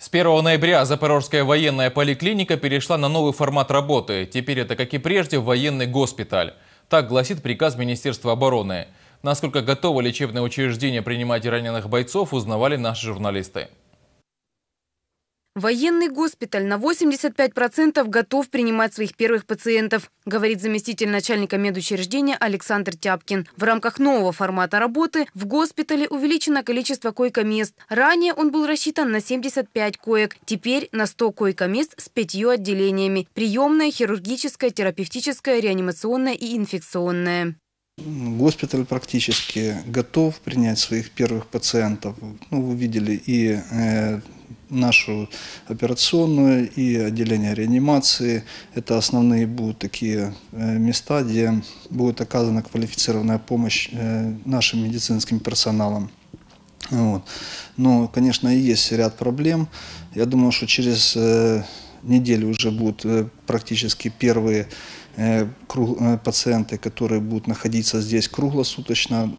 С 1 ноября Запорожская военная поликлиника перешла на новый формат работы. Теперь это, как и прежде, военный госпиталь. Так гласит приказ Министерства обороны. Насколько готово лечебное учреждение принимать раненых бойцов, узнавали наши журналисты. Военный госпиталь на 85% готов принимать своих первых пациентов, говорит заместитель начальника медучреждения Александр Тяпкин. В рамках нового формата работы в госпитале увеличено количество койко-мест. Ранее он был рассчитан на 75 коек, теперь на 100 койко-мест с пятью отделениями – приемное, хирургическое, терапевтическое, реанимационное и инфекционное. Госпиталь практически готов принять своих первых пациентов. Ну, вы видели и э, нашу операционную и отделение реанимации. Это основные будут такие э, места, где будет оказана квалифицированная помощь э, нашим медицинским персоналом. Вот. Но, конечно, есть ряд проблем. Я думаю, что через э, неделю уже будут практически первые пациенты, которые будут находиться здесь круглосуточно.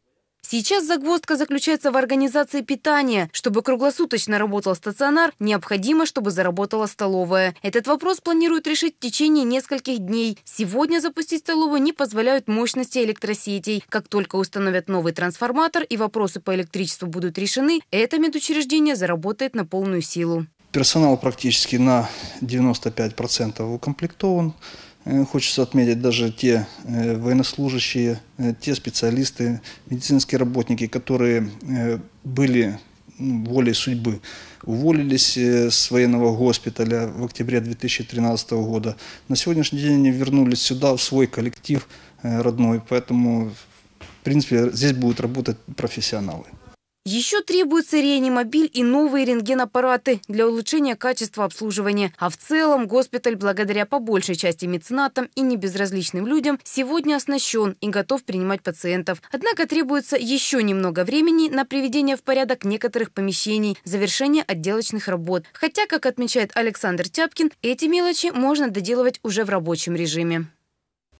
Сейчас загвоздка заключается в организации питания. Чтобы круглосуточно работал стационар, необходимо, чтобы заработала столовая. Этот вопрос планируют решить в течение нескольких дней. Сегодня запустить столовую не позволяют мощности электросетей. Как только установят новый трансформатор и вопросы по электричеству будут решены, это медучреждение заработает на полную силу. Персонал практически на 95% укомплектован. Э, хочется отметить даже те э, военнослужащие, э, те специалисты, медицинские работники, которые были ну, волей судьбы. Уволились с военного госпиталя в октябре 2013 года. На сегодняшний день они вернулись сюда, в свой коллектив родной. Поэтому, в принципе, здесь будут работать профессионалы. Еще требуется реанимобиль и новые рентгенаппараты для улучшения качества обслуживания. А в целом госпиталь, благодаря по большей части меценатам и небезразличным людям, сегодня оснащен и готов принимать пациентов. Однако требуется еще немного времени на приведение в порядок некоторых помещений, завершение отделочных работ. Хотя, как отмечает Александр Тяпкин, эти мелочи можно доделывать уже в рабочем режиме.